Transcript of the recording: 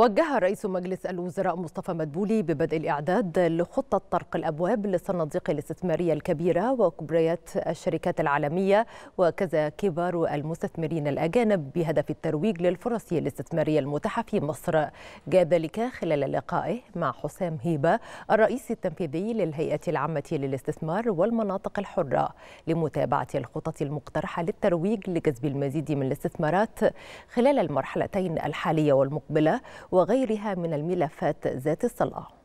وجه رئيس مجلس الوزراء مصطفى مدبولي ببدء الإعداد لخطة طرق الأبواب للصناديق الاستثمارية الكبيرة وكبريات الشركات العالمية وكذا كبار المستثمرين الأجانب بهدف الترويج للفرص الاستثمارية المتاحة في مصر جاء ذلك خلال لقائه مع حسام هيبة الرئيس التنفيذي للهيئة العامة للاستثمار والمناطق الحرة لمتابعة الخطط المقترحة للترويج لجذب المزيد من الاستثمارات خلال المرحلتين الحالية والمقبلة وغيرها من الملفات ذات الصلاه